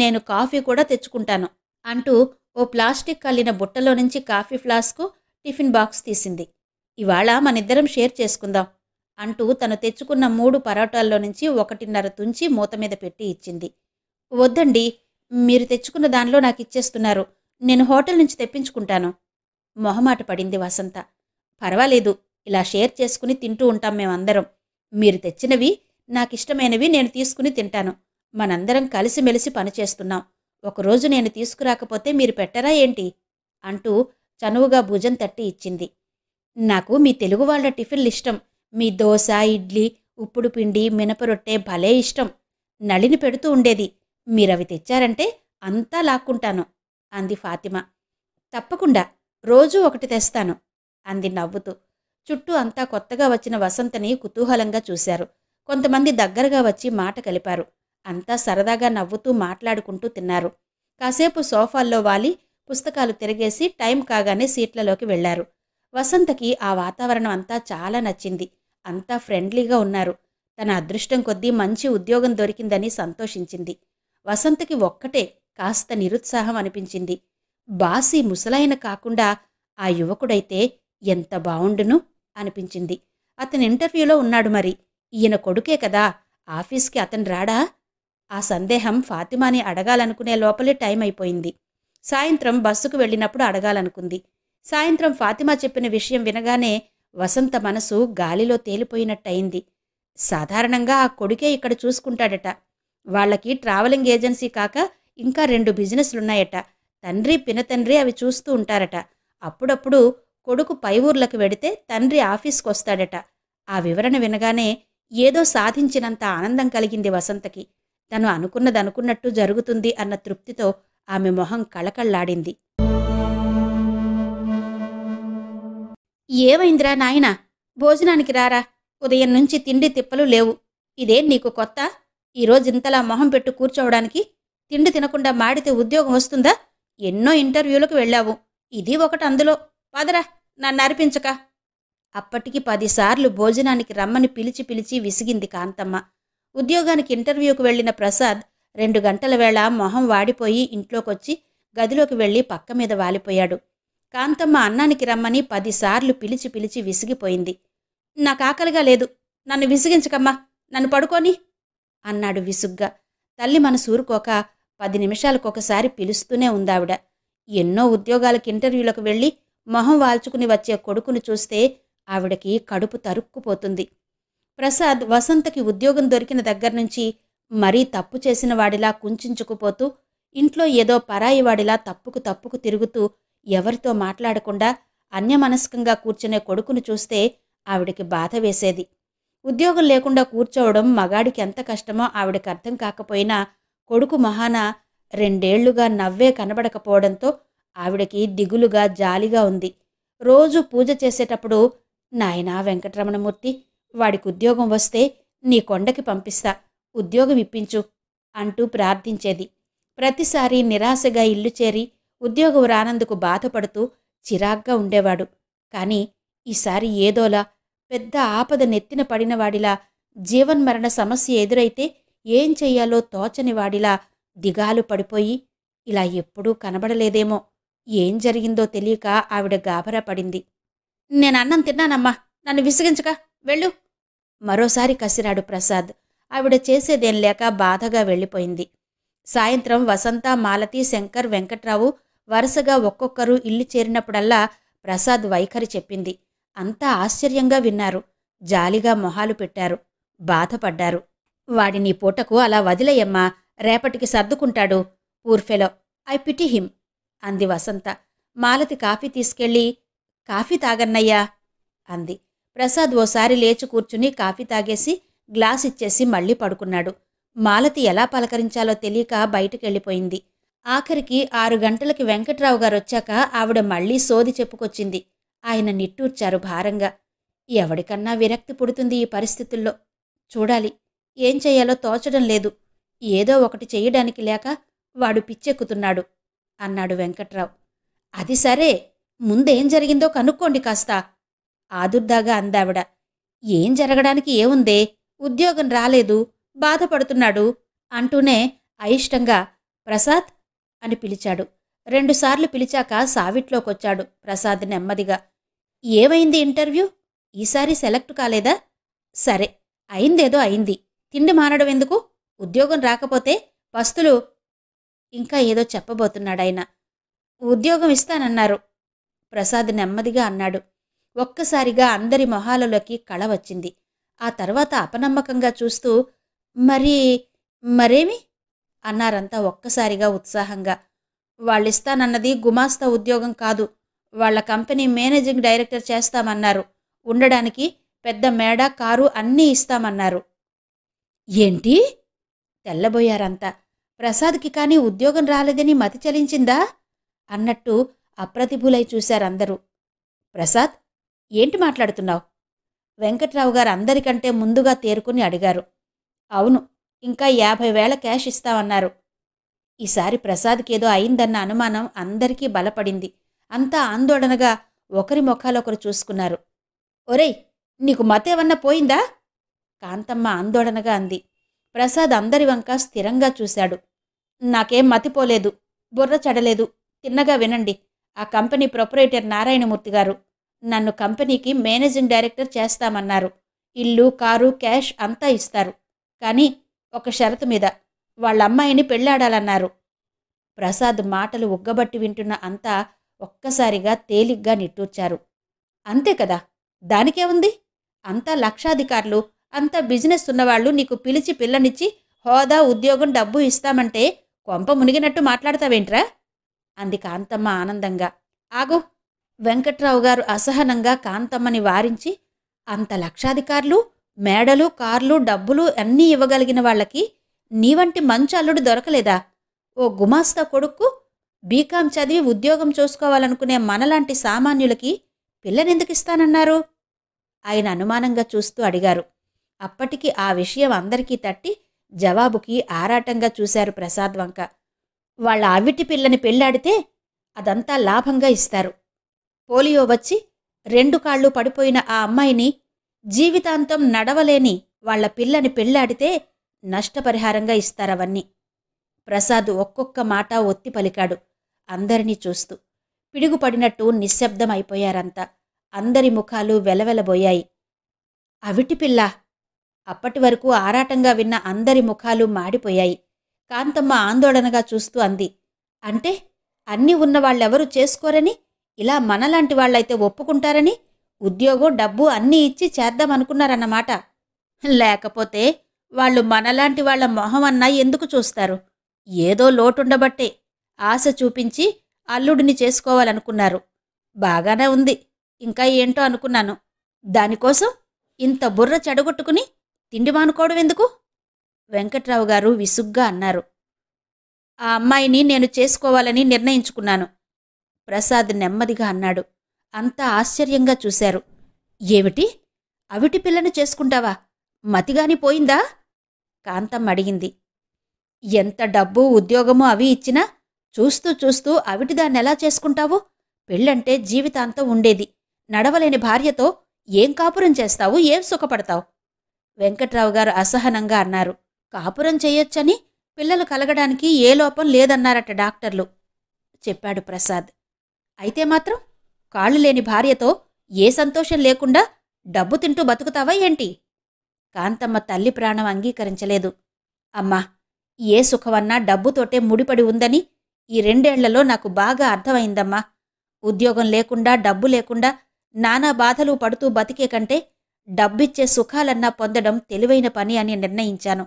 నేను కాఫీ కూడా తెచ్చుకుంటాను అంటూ ఓ ప్లాస్టిక్ కల్లిన బుట్టలో నుంచి కాఫీ ఫ్లాస్కు టిఫిన్ బాక్స్ తీసింది ఇవాళ మనిద్దరం షేర్ చేసుకుందాం అంటూ తను తెచ్చుకున్న మూడు పరోటాల్లో నుంచి ఒకటిన్నర తుంచి మూత మీద పెట్టి ఇచ్చింది వద్దండి మీరు తెచ్చుకున్న దానిలో నాకు ఇచ్చేస్తున్నారు నేను హోటల్ నుంచి తెప్పించుకుంటాను మొహమాట పడింది వసంత పర్వాలేదు ఇలా షేర్ చేసుకుని తింటూ ఉంటాం మేమందరం మీరు తెచ్చినవి నాకు ఇష్టమైనవి నేను తీసుకుని తింటాను మనందరం కలిసిమెలిసి పనిచేస్తున్నాం ఒకరోజు నేను తీసుకురాకపోతే మీరు పెట్టరా ఏంటి అంటూ చనువుగా భుజం తట్టి ఇచ్చింది నాకు మీ తెలుగు వాళ్ళ టిఫిన్లు ఇష్టం మీ దోశ ఇడ్లీ ఉప్పుడు పిండి మినపరొట్టె భలే ఇష్టం నళిని పెడుతూ ఉండేది మీరవి తెచ్చారంటే అంతా లాక్కుంటాను అంది ఫాతిమా తప్పకుండా రోజూ ఒకటి తెస్తాను అంది నవ్వుతూ చుట్టూ అంతా కొత్తగా వచ్చిన వసంతని కుతూహలంగా చూశారు కొంతమంది దగ్గరగా వచ్చి మాట కలిపారు అంతా సరదాగా నవ్వుతూ మాట్లాడుకుంటూ తిన్నారు కాసేపు సోఫాల్లో వాలి పుస్తకాలు తిరిగేసి టైం కాగానే సీట్లలోకి వెళ్లారు వసంతకి ఆ వాతావరణం అంతా చాలా నచ్చింది అంతా ఫ్రెండ్లీగా ఉన్నారు తన అదృష్టం కొద్దీ మంచి ఉద్యోగం దొరికిందని సంతోషించింది వసంతకి ఒక్కటే కాస్త నిరుత్సాహం అనిపించింది బాసి ముసలాయన కాకుండా ఆ యువకుడైతే ఎంత బావుండును అనిపించింది అతని ఇంటర్వ్యూలో ఉన్నాడు మరి ఈయన కొడుకే కదా ఆఫీస్కి అతను రాడా ఆ సందేహం ఫాతిమాని అడగాలనుకునే లోపలే టైం అయిపోయింది సాయంత్రం బస్సుకు వెళ్ళినప్పుడు అడగాలనుకుంది సాయంత్రం ఫాతిమా చెప్పిన విషయం వినగానే వసంత మనసు గాలిలో తేలిపోయినట్టయింది సాధారణంగా ఆ కొడుకే ఇక్కడ చూసుకుంటాడట వాళ్ళకి ట్రావెలింగ్ ఏజెన్సీ కాక ఇంకా రెండు బిజినెస్లున్నాయట తండ్రి పినతండ్రి అవి చూస్తూ ఉంటారట అప్పుడప్పుడు కొడుకు పై ఊర్లకు వెడితే తండ్రి ఆఫీస్కి వస్తాడట ఆ వివరణ వినగానే ఏదో సాధించినంత ఆనందం కలిగింది వసంతకి తను అనుకున్నదనుకున్నట్టు జరుగుతుంది అన్న తృప్తితో ఆమె మొహం కళకళ్లాడింది ఏవైంద్రా నాయన భోజనానికి రారా ఉదయం నుంచి తిండి తిప్పలు లేవు ఇదేం నీకు కొత్త ఈరోజు ఇంతలా మొహం పెట్టు కూర్చోవడానికి తిండి తినకుండా మాడితే ఉద్యోగం వస్తుందా ఎన్నో ఇంటర్వ్యూలకు వెళ్ళావు ఇది ఒకటి అందులో పదరా నన్ను అర్పించక అప్పటికి పదిసార్లు భోజనానికి రమ్మని పిలిచి పిలిచి విసిగింది కాంతమ్మ ఉద్యోగానికి ఇంటర్వ్యూకు వెళ్ళిన ప్రసాద్ రెండు గంటల వేళ మొహం వాడిపోయి ఇంట్లోకొచ్చి గదిలోకి వెళ్ళి పక్క మీద వాలిపోయాడు కాంతమ్మ అన్నానికి రమ్మని పదిసార్లు పిలిచి పిలిచి విసిగిపోయింది నాకు ఆకలిగా లేదు నన్ను విసిగించకమ్మా నన్ను పడుకొని అన్నాడు విసుగ్గా తల్లి మనసూరుకోక పది నిమిషాలకొకసారి పిలుస్తూనే ఉందావిడ ఎన్నో ఉద్యోగాలకు ఇంటర్వ్యూలకు వెళ్ళి మొహం వాల్చుకుని వచ్చే కొడుకును చూస్తే ఆవిడకి కడుపు తరుక్కుపోతుంది ప్రసాద్ వసంతకి ఉద్యోగం దొరికిన దగ్గర నుంచి మరీ తప్పు చేసిన వాడిలా కుంచుకుపోతూ ఇంట్లో ఏదో పరాయి వాడిలా తప్పుకు తప్పుకు తిరుగుతూ ఎవరితో మాట్లాడకుండా అన్యమనస్కంగా కూర్చునే కొడుకును చూస్తే ఆవిడకి బాధ వేసేది ఉద్యోగం లేకుండా కూర్చోవడం మగాడికి ఎంత కష్టమో ఆవిడకి అర్థం కాకపోయినా కొడుకు మహాన రెండేళ్లుగా నవ్వే కనబడకపోవడంతో ఆవిడకి దిగులుగా జాలిగా ఉంది రోజు పూజ చేసేటప్పుడు నాయనా వెంకటరమణమూర్తి వాడికి ఉద్యోగం వస్తే నీ కొండకి పంపిస్తా ఉద్యోగం ఇప్పించు అంటూ ప్రార్థించేది ప్రతిసారి నిరాశగా ఇల్లు చేరి ఉద్యోగం రానందుకు బాధపడుతూ చిరాగ్గా ఉండేవాడు కానీ ఈసారి ఏదోలా పెద్ద ఆపద నెత్తిన పడినవాడిలా జీవన్మరణ సమస్య ఎదురైతే ఏం చెయ్యాలో తోచని వాడిలా దిగాలు పడిపోయి ఇలా ఎప్పుడూ కనబడలేదేమో ఏం జరిగిందో తెలియక ఆవిడ గాభరా పడింది నేను అన్నం తిన్నానమ్మా నన్ను విసిగించక వెళ్ళు మరోసారి కసిరాడు ప్రసాద్ ఆవిడ చేసేదేం లేక బాధగా వెళ్ళిపోయింది సాయంత్రం వసంత మాలతి శంకర్ వెంకట్రావు వరుసగా ఒక్కొక్కరు ఇల్లు చేరినప్పుడల్లా ప్రసాద్ వైఖరి చెప్పింది అంతా ఆశ్చర్యంగా విన్నారు జాలిగా మొహాలు పెట్టారు బాధపడ్డారు వాడి నీ పూటకు అలా వదిలేయమ్మా రేపటికి సర్దుకుంటాడు పూర్ఫెలో ఐ పిటి హిమ్ అంది వసంత మాలతి కాఫీ తీసుకెళ్లి కాఫీ తాగన్నయ్యా అంది ప్రసాద్ ఓసారి లేచి కూర్చుని కాఫీ తాగేసి గ్లాస్ ఇచ్చేసి మళ్ళీ పడుకున్నాడు మాలతి ఎలా పలకరించాలో తెలియక బయటికెళ్ళిపోయింది ఆఖరికి ఆరు గంటలకి వెంకట్రావు గారు వచ్చాక ఆవిడ మళ్ళీ సోది చెప్పుకొచ్చింది ఆయన నిట్టూర్చారు భారంగా ఎవడికన్నా విరక్తి పుడుతుంది ఈ పరిస్థితుల్లో చూడాలి ఏం చేయాలో తోచడం లేదు ఏదో ఒకటి చేయడానికి లేక వాడు పిచ్చెక్కుతున్నాడు అన్నాడు వెంకట్రావు అది సరే ముందేం జరిగిందో కనుక్కోండి కాస్త ఆదుర్దాగా అందావిడ ఏం జరగడానికి ఏముందే ఉద్యోగం రాలేదు బాధపడుతున్నాడు అంటూనే అయిష్టంగా ప్రసాద్ అని పిలిచాడు రెండుసార్లు పిలిచాక సావిట్లోకొచ్చాడు ప్రసాద్ నెమ్మదిగా ఏమైంది ఇంటర్వ్యూ ఈసారి సెలెక్ట్ కాలేదా సరే అయిందేదో అయింది తిండి మానడం ఎందుకు ఉద్యోగం రాకపోతే వస్తులు ఇంకా ఏదో చెప్పబోతున్నాడాయన ఉద్యోగం ఇస్తానన్నారు ప్రసాద్ నెమ్మదిగా అన్నాడు ఒక్కసారిగా అందరి మొహాలలోకి కళ వచ్చింది ఆ తర్వాత అపనమ్మకంగా చూస్తూ మరి మరేమి అన్నారంతా ఒక్కసారిగా ఉత్సాహంగా వాళ్ళిస్తానన్నది గుమాస్తా ఉద్యోగం కాదు వాళ్ళ కంపెనీ మేనేజింగ్ డైరెక్టర్ చేస్తామన్నారు ఉండడానికి పెద్ద మేడ కారు అన్నీ ఇస్తామన్నారు ఏంటి తెల్లబోయారంతా ప్రసాద్కి కానీ ఉద్యోగం రాలేదని మతి చలించిందా అన్నట్టు అప్రతిభులై చూశారందరూ ప్రసాద్ ఏంటి మాట్లాడుతున్నావు వెంకట్రావు గారు అందరికంటే ముందుగా తేరుకుని అడిగారు అవును ఇంకా యాభై వేల క్యాష్ ఇస్తామన్నారు ఈసారి ప్రసాద్కి ఏదో అయిందన్న అనుమానం అందరికీ బలపడింది అంతా ఆందోళనగా ఒకరి ముఖాలొకరు చూసుకున్నారు ఒరేయ్ నీకు మతేమన్నా పోయిందా కాంతమ్మ ఆందోళనగా అంది ప్రసాద్ అందరి వంక స్థిరంగా చూశాడు నాకేం మతిపోలేదు బుర్ర చెడలేదు తిన్నగా వినండి ఆ కంపెనీ ప్రొపరేటర్ నారాయణమూర్తి గారు నన్ను కంపెనీకి మేనేజింగ్ డైరెక్టర్ చేస్తామన్నారు ఇల్లు కారు క్యాష్ అంతా ఇస్తారు కానీ ఒక షరతు మీద వాళ్ళ అమ్మాయిని పెళ్ళాడాలన్నారు ప్రసాద్ మాటలు ఉగ్గబట్టి వింటున్న అంతా ఒక్కసారిగా తేలిగ్గా నిట్టూర్చారు అంతే కదా దానికే ఉంది అంతా లక్షాధికారులు అంతా బిజినెస్ ఉన్నవాళ్ళు నీకు పిలిచి పిల్లనిచ్చి హోదా ఉద్యోగం డబ్బు ఇస్తామంటే కొంప మునిగినట్టు మాట్లాడతావేంట్రా అంది కాంతమ్మ ఆనందంగా ఆగు వెంకట్రావు గారు అసహనంగా కాంతమ్మని వారించి అంత లక్షాధికారులు మేడలు కార్లు డబ్బులు అన్నీ ఇవ్వగలిగిన వాళ్ళకి నీవంటి మంచి అల్లుడు దొరకలేదా ఓ గుమాస్తా కొడుక్కు బీకాం చదివి ఉద్యోగం చూసుకోవాలనుకునే మనలాంటి సామాన్యులకి ఎందుకు ఇస్తానన్నారు ఆయన అనుమానంగా చూస్తూ అడిగారు అప్పటికి ఆ విషయం అందరికీ తట్టి జవాబుకి ఆరాటంగా చూశారు ప్రసాద్ వంక వాళ్ళ అవిటి పిల్లని పెళ్ళాడితే అదంతా లాభంగా ఇస్తారు పోలియో వచ్చి రెండు కాళ్ళు పడిపోయిన ఆ అమ్మాయిని జీవితాంతం నడవలేని వాళ్ల పిల్లని పెళ్ళాడితే నష్టపరిహారంగా ఇస్తారవన్నీ ప్రసాద్ ఒక్కొక్క మాట ఒత్తి పలికాడు అందరినీ చూస్తూ పిడుగుపడినట్టు నిశ్శబ్దమైపోయారంతా అందరి ముఖాలు వెలవెలబోయాయి అవిటి పిల్ల అప్పటి వరకు ఆరాటంగా విన్న అందరి ముఖాలు మాడిపోయాయి కాంతమ్మ ఆందోళనగా చూస్తూ అంది అంటే అన్నీ ఉన్న వాళ్ళెవరూ చేసుకోరని ఇలా మనలాంటి వాళ్ళైతే ఒప్పుకుంటారని ఉద్యోగం డబ్బు అన్నీ ఇచ్చి చేద్దామనుకున్నారన్నమాట లేకపోతే వాళ్ళు మనలాంటి వాళ్ళ మొహం అన్నా ఎందుకు చూస్తారు ఏదో లోటుండబట్టే ఆశ చూపించి అల్లుడిని చేసుకోవాలనుకున్నారు బాగానే ఉంది ఇంకా ఏంటో అనుకున్నాను దానికోసం ఇంత బుర్ర చెడగొట్టుకుని తిండి మానుకోవడం ఎందుకు వెంకట్రావు గారు విసుగ్గా అన్నారు ఆ అమ్మాయిని నేను చేసుకోవాలని నిర్ణయించుకున్నాను ప్రసాద్ నెమ్మదిగా అన్నాడు అంతా ఆశ్చర్యంగా చూశారు ఏమిటి అవిటి పిల్లను చేసుకుంటావా మతిగాని పోయిందా కాంతం అడిగింది ఎంత డబ్బు ఉద్యోగము అవి ఇచ్చినా చూస్తూ చూస్తూ అవిటి దాన్ని ఎలా చేసుకుంటావు పెళ్ళంటే జీవితాంతం ఉండేది నడవలేని భార్యతో ఏం కాపురం చేస్తావు ఏం సుఖపడతావు వెంకట్రావు గారు అసహనంగా అన్నారు కాపురం చేయొచ్చని పిల్లలు కలగడానికి ఏ లోపం లేదన్నారట డాక్టర్లు చెప్పాడు ప్రసాద్ అయితే మాత్రం కాళ్ళు లేని భార్యతో ఏ సంతోషం లేకుండా డబ్బు తింటూ బతుకుతావా ఏంటి కాంతమ్మ తల్లి ప్రాణం అంగీకరించలేదు అమ్మా ఏ సుఖమన్నా డబ్బుతోటే ముడిపడి ఉందని ఈ రెండేళ్లలో నాకు బాగా అర్థమైందమ్మా ఉద్యోగం లేకుండా డబ్బు లేకుండా నానా బాధలు పడుతూ బతికే కంటే డబ్బిచ్చే సుఖాలన్నా పొందడం తెలివైన పని అని నిర్ణయించాను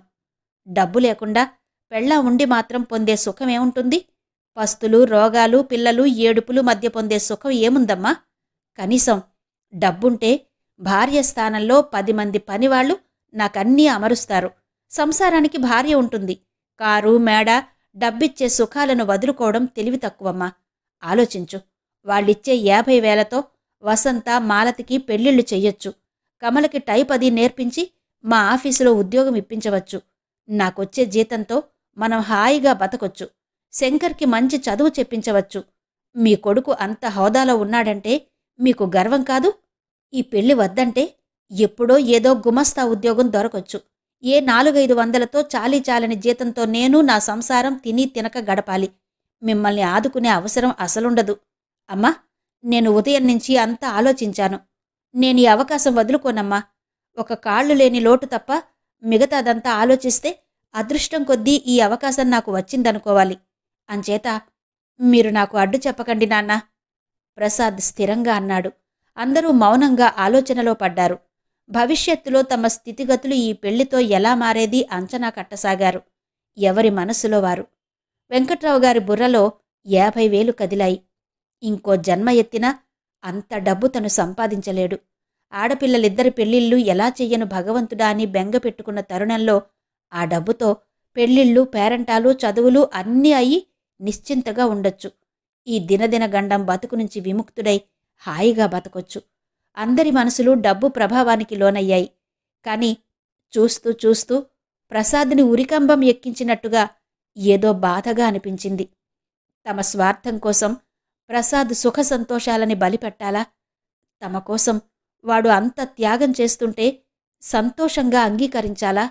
డబ్బు లేకుండా పెళ్ళ ఉండి మాత్రం పొందే సుఖమేముంటుంది పస్తులు రోగాలు పిల్లలు ఏడుపులు మధ్య పొందే సుఖం ఏముందమ్మా కనీసం డబ్బుంటే భార్య స్థానంలో పది మంది పనివాళ్లు నాకన్నీ అమరుస్తారు సంసారానికి భార్య ఉంటుంది కారు మేడ డబ్బిచ్చే సుఖాలను వదులుకోవడం తెలివి తక్కువమ్మా ఆలోచించు వాళ్ళిచ్చే యాభై వేలతో వసంత మాలతికి పెళ్లిళ్ళు చెయ్యొచ్చు కమలకి టైప్ అది నేర్పించి మా ఆఫీసులో ఉద్యోగం ఇప్పించవచ్చు నాకొచ్చే జీతంతో మనం హాయిగా బతకొచ్చు శంకర్కి మంచి చదువు చెప్పించవచ్చు మీ కొడుకు అంత హోదాలో ఉన్నాడంటే మీకు గర్వం కాదు ఈ పెళ్లి వద్దంటే ఎప్పుడో ఏదో గుమస్తా ఉద్యోగం దొరకొచ్చు ఏ నాలుగైదు వందలతో చాలీ చాలని జీతంతో నేను నా సంసారం తిని తినక గడపాలి మిమ్మల్ని ఆదుకునే అవసరం అసలుండదు అమ్మా నేను ఉదయం నుంచి అంతా ఆలోచించాను నేను ఈ అవకాశం వదులుకోనమ్మా ఒక కాళ్ళు లేని లోటు తప్ప మిగతాదంతా ఆలోచిస్తే అదృష్టం కొద్దీ ఈ అవకాశం నాకు వచ్చిందనుకోవాలి అంచేత మీరు నాకు అడ్డు చెప్పకండి నాన్న ప్రసాద్ స్థిరంగా అన్నాడు అందరూ మౌనంగా ఆలోచనలో పడ్డారు భవిష్యత్తులో తమ స్థితిగతులు ఈ పెళ్లితో ఎలా మారేది అంచనా కట్టసాగారు ఎవరి మనసులో వారు వెంకట్రావు గారి బుర్రలో యాభై వేలు కదిలాయి ఇంకో జన్మ ఎత్తినా అంత డబ్బు తను సంపాదించలేడు ఆడపిల్లలిద్దరి పెళ్లిళ్ళు ఎలా చెయ్యను భగవంతుడా అని బెంగ పెట్టుకున్న తరుణంలో ఆ డబ్బుతో పెళ్లిళ్ళు పేరంటాలు చదువులు అన్నీ అయి నిశ్చింతగా ఉండొచ్చు ఈ దినదిన గండం బతుకు నుంచి విముక్తుడై హాయిగా బతకొచ్చు అందరి మనసులు డబ్బు ప్రభావానికి లోనయ్యాయి కానీ చూస్తూ చూస్తూ ప్రసాద్ని ఉరికంబం ఎక్కించినట్టుగా ఏదో బాధగా అనిపించింది తమ స్వార్థం కోసం ప్రసాద్ సుఖ సంతోషాలని బలిపెట్టాలా తమ కోసం వాడు అంత త్యాగం చేస్తుంటే సంతోషంగా అంగీకరించాలా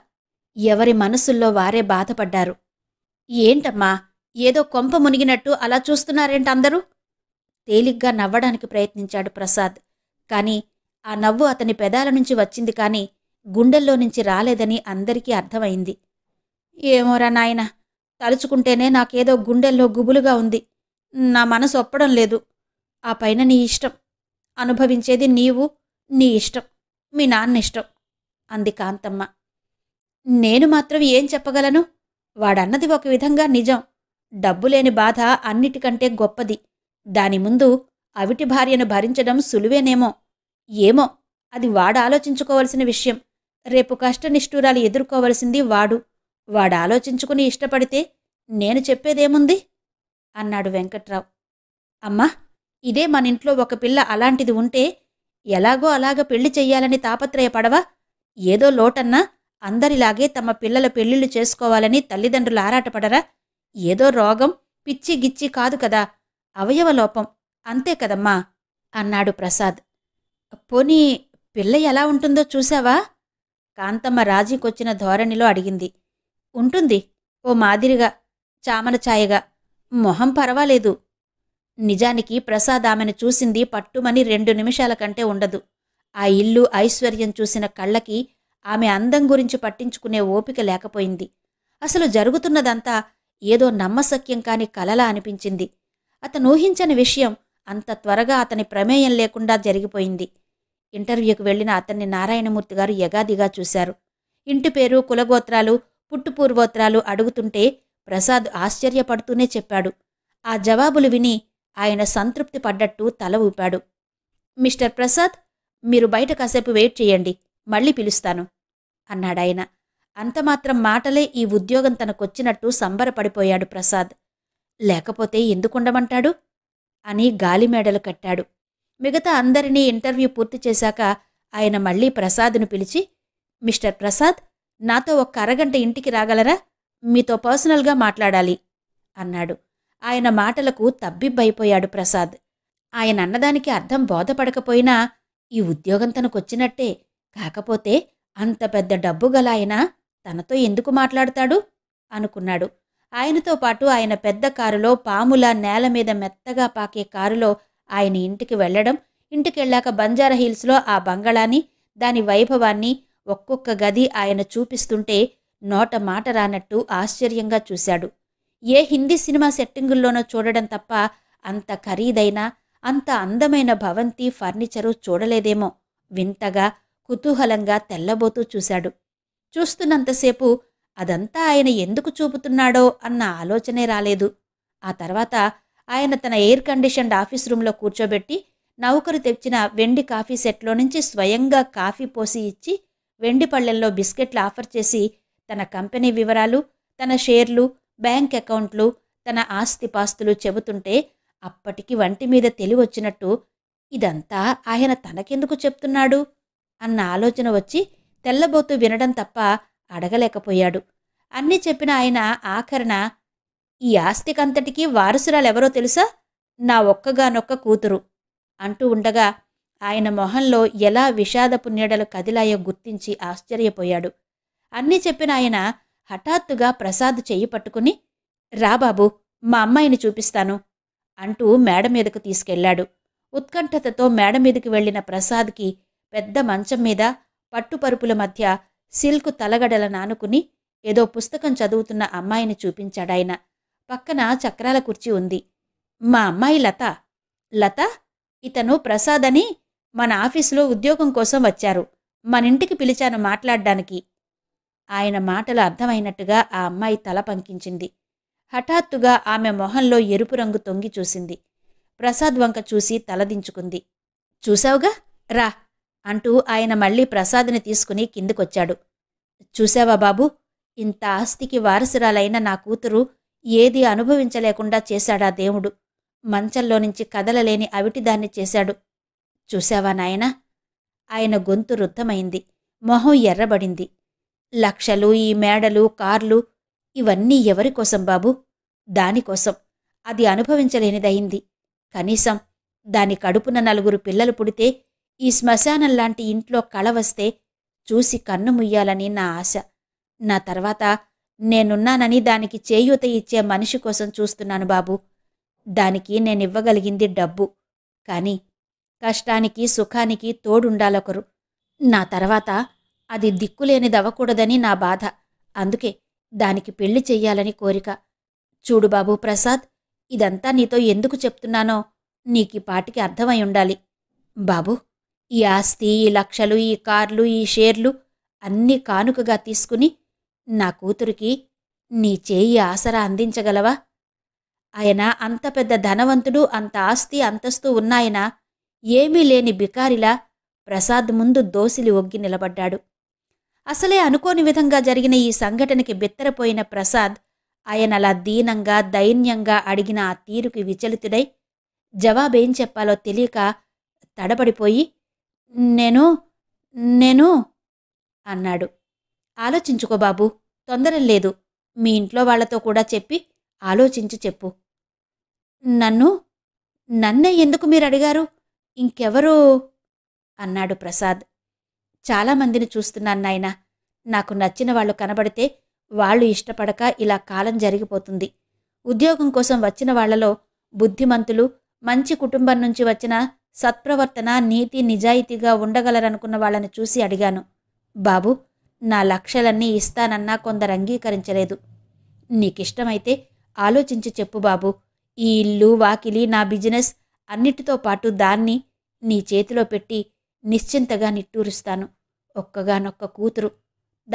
ఎవరి మనసుల్లో వారే బాధపడ్డారు ఏంటమ్మా ఏదో కొంప మునిగినట్టు అలా చూస్తున్నారేంటందరూ తేలిగ్గా నవ్వడానికి ప్రయత్నించాడు ప్రసాద్ కానీ ఆ నవ్వు అతని పెదాల నుంచి వచ్చింది కానీ గుండెల్లో నుంచి రాలేదని అందరికీ అర్థమైంది ఏమోరా నాయన తలుచుకుంటేనే నాకేదో గుండెల్లో గుబులుగా ఉంది నా మనసు ఒప్పడం లేదు ఆ పైన నీ ఇష్టం అనుభవించేది నీవు నీ ఇష్టం మీ నాన్న ఇష్టం అంది కాంతమ్మ నేను మాత్రం ఏం చెప్పగలను వాడన్నది ఒక విధంగా నిజం డబ్బు లేని బాధ అన్నిటికంటే గొప్పది దాని ముందు అవిటి భార్యను భరించడం సులువేనేమో ఏమో అది వాడు ఆలోచించుకోవలసిన విషయం రేపు కష్టనిష్ఠూరాలు ఎదుర్కోవలసింది వాడు వాడు ఆలోచించుకుని ఇష్టపడితే నేను చెప్పేదేముంది అన్నాడు వెంకట్రావు అమ్మా ఇదే మన ఇంట్లో ఒక పిల్ల అలాంటిది ఉంటే ఎలాగో అలాగ పెళ్లి చెయ్యాలని తాపత్రయపడవా ఏదో లోటన్నా అందరిలాగే తమ పిల్లల పెళ్లిళ్ళు చేసుకోవాలని తల్లిదండ్రులు ఆరాటపడరా ఏదో రోగం పిచ్చి గిచ్చి కాదు కదా అవయవ లోపం అంతే కదమ్మా అన్నాడు ప్రసాద్ పోనీ పిల్ల ఎలా ఉంటుందో చూశావా కాంతమ్మ రాజీకొచ్చిన ధోరణిలో అడిగింది ఉంటుంది ఓ మాదిరిగా చామల ఛాయగా మొహం పర్వాలేదు నిజానికి ప్రసాద్ ఆమెను చూసింది పట్టుమని రెండు నిమిషాల కంటే ఉండదు ఆ ఇల్లు ఐశ్వర్యం చూసిన కళ్ళకి ఆమె అందం గురించి పట్టించుకునే ఓపిక లేకపోయింది అసలు జరుగుతున్నదంతా ఏదో నమ్మసక్యం కాని కలలా అనిపించింది అతను ఊహించని విషయం అంత త్వరగా అతని ప్రమేయం లేకుండా జరిగిపోయింది ఇంటర్వ్యూకి వెళ్లిన అతన్ని నారాయణమూర్తి గారు యగాదిగా చూశారు ఇంటి పేరు కులగోత్రాలు పుట్టుపూర్వోత్రాలు అడుగుతుంటే ప్రసాద్ ఆశ్చర్యపడుతూనే చెప్పాడు ఆ జవాబులు విని ఆయన సంతృప్తి పడ్డట్టు తల ఊపాడు మిస్టర్ ప్రసాద్ మీరు బయట కాసేపు వెయిట్ చేయండి మళ్ళీ పిలుస్తాను అన్నాడాయన అంతమాత్రం మాటలే ఈ ఉద్యోగం తనకొచ్చినట్టు సంబరపడిపోయాడు ప్రసాద్ లేకపోతే ఎందుకుండమంటాడు అని గాలిమేడలు కట్టాడు మిగతా అందరినీ ఇంటర్వ్యూ పూర్తి చేశాక ఆయన మళ్లీ ప్రసాద్ను పిలిచి మిస్టర్ ప్రసాద్ నాతో ఒక్క అరగంట ఇంటికి రాగలరా మీతో పర్సనల్గా మాట్లాడాలి అన్నాడు ఆయన మాటలకు తబ్బిబ్బైపోయాడు ప్రసాద్ ఆయన అన్నదానికి అర్థం బోధపడకపోయినా ఈ ఉద్యోగం తనకొచ్చినట్టే కాకపోతే అంత పెద్ద డబ్బు గల ఆయన తనతో ఎందుకు మాట్లాడతాడు అనుకున్నాడు ఆయనతో పాటు ఆయన పెద్ద కారులో పాముల నేల మీద మెత్తగా పాకే కారులో ఆయన ఇంటికి వెళ్ళడం ఇంటికెళ్ళాక బంజారా హిల్స్లో ఆ బంగళాన్ని దాని వైభవాన్ని ఒక్కొక్క గది ఆయన చూపిస్తుంటే నోట మాట రానట్టు ఆశ్చర్యంగా చూశాడు ఏ హిందీ సినిమా సెట్టింగుల్లోనో చూడడం తప్ప అంత ఖరీదైన అంత అందమైన భవంతి ఫర్నిచరు చూడలేదేమో వింతగా కుతూహలంగా తెల్లబోతూ చూశాడు చూస్తున్నంతసేపు అదంతా ఆయన ఎందుకు చూపుతున్నాడో అన్న ఆలోచనే రాలేదు ఆ తర్వాత ఆయన తన ఎయిర్ కండిషన్డ్ ఆఫీస్ రూమ్లో కూర్చోబెట్టి నౌకరు తెచ్చిన వెండి కాఫీ సెట్లో నుంచి స్వయంగా కాఫీ పోసి ఇచ్చి వెండి పళ్లెల్లో బిస్కెట్లు ఆఫర్ చేసి తన కంపెనీ వివరాలు తన షేర్లు బ్యాంక్ అకౌంట్లు తన ఆస్తిపాస్తులు చెబుతుంటే అప్పటికి వంటి మీద తెలివొచ్చినట్టు ఇదంతా ఆయన తనకెందుకు చెప్తున్నాడు అన్న ఆలోచన వచ్చి తెల్లబోతు వినడం తప్ప అడగలేకపోయాడు అన్నీ చెప్పిన ఆయన ఆఖరణ ఈ ఆస్తికంతటికీ వారసురాలెవరో తెలుసా నా ఒక్కగానొక్క కూతురు అంటూ ఉండగా ఆయన మొహంలో ఎలా విషాదపు నీడలు కదిలాయో గుర్తించి ఆశ్చర్యపోయాడు అన్నీ చెప్పిన ఆయన హఠాత్తుగా ప్రసాద్ చెయ్యి పట్టుకుని రాబాబు మా అమ్మాయిని చూపిస్తాను అంటూ మేడ మీదకు తీసుకెళ్లాడు ఉత్కంఠతతో మేడ మీదకి వెళ్లిన ప్రసాద్కి పెద్ద మంచం మీద పట్టుపరుపుల మధ్య సిల్క్ తలగడల నానుకుని ఏదో పుస్తకం చదువుతున్న అమ్మాయిని చూపించాడాయన పక్కన చక్రాల కుర్చీ ఉంది మా అమ్మాయి లత లత ఇతను ప్రసాద్ అని మన ఆఫీసులో ఉద్యోగం కోసం వచ్చారు మనింటికి పిలిచాను మాట్లాడడానికి ఆయన మాటలు అర్థమైనట్టుగా ఆ అమ్మాయి తల పంకించింది హఠాత్తుగా ఆమె మొహంలో ఎరుపు రంగు తొంగి చూసింది ప్రసాద్ వంక చూసి తలదించుకుంది చూశావుగా రా అంటూ ఆయన మళ్ళీ ప్రసాద్ని తీసుకుని కిందకొచ్చాడు చూశావా బాబు ఇంత ఆస్తికి వారసురాలైన నా కూతురు ఏది అనుభవించలేకుండా చేశాడా దేవుడు మంచంలో నుంచి కదలలేని అవిటిదాన్ని చేశాడు చూశావా నాయనా ఆయన గొంతు రుద్ధమైంది మొహం ఎర్రబడింది లక్షలు ఈ మేడలు కార్లు ఇవన్నీ ఎవరికోసం బాబు దానికోసం అది అనుభవించలేనిదయింది కనీసం దాని కడుపున నలుగురు పిల్లలు పుడితే ఈ శ్మశానం లాంటి ఇంట్లో కళవస్తే చూసి కన్ను ముయ్యాలని నా ఆశ నా తర్వాత నేనున్నానని దానికి చేయూత ఇచ్చే మనిషి కోసం చూస్తున్నాను బాబు దానికి నేనివ్వగలిగింది డబ్బు కానీ కష్టానికి సుఖానికి తోడుండాలొకరు నా తర్వాత అది దిక్కులేనిదవ్వకూడదని నా బాధ అందుకే దానికి పెళ్లి చెయ్యాలని కోరిక చూడు బాబు ప్రసాద్ ఇదంతా నీతో ఎందుకు చెప్తున్నానో నీకి పాటికి అర్థమై ఉండాలి బాబు ఈ ఆస్తి ఈ లక్షలు ఈ కార్లు ఈ షేర్లు అన్నీ కానుకగా తీసుకుని నా కూతురికి నీ చేయి ఆసరా అందించగలవా ఆయన అంత పెద్ద ధనవంతుడు అంత ఆస్తి అంతస్తు ఉన్నాయన ఏమీ లేని బికారిలా ప్రసాద్ ముందు దోసిలి ఒగ్గి నిలబడ్డాడు అసలే అనుకోని విధంగా జరిగిన ఈ సంఘటనకి బిత్తరపోయిన ప్రసాద్ ఆయన అలా దీనంగా దైన్యంగా అడిగిన ఆ తీరుకి విచలితుడై జవాబేం చెప్పాలో తెలియక తడబడిపోయి నేను నేను అన్నాడు ఆలోచించుకో బాబు తొందర లేదు మీ ఇంట్లో వాళ్లతో కూడా చెప్పి ఆలోచించి చెప్పు నన్ను నన్నే ఎందుకు మీరు అడిగారు ఇంకెవరు అన్నాడు ప్రసాద్ చాలామందిని చూస్తున్నాను నాయన నాకు నచ్చిన వాళ్ళు కనబడితే వాళ్ళు ఇష్టపడక ఇలా కాలం జరిగిపోతుంది ఉద్యోగం కోసం వచ్చిన వాళ్లలో బుద్ధిమంతులు మంచి కుటుంబం నుంచి వచ్చిన సత్ప్రవర్తన నీతి నిజాయితీగా ఉండగలరనుకున్న వాళ్ళని చూసి అడిగాను బాబు నా లక్ష్యాలన్నీ ఇస్తానన్నా కొందరు అంగీకరించలేదు నీకిష్టమైతే ఆలోచించి చెప్పు బాబు ఈ ఇల్లు వాకిలి నా బిజినెస్ అన్నిటితో పాటు దాన్ని నీ చేతిలో పెట్టి నిశ్చింతగా నిట్టూరుస్తాను ఒక్కగానొక్క కూతురు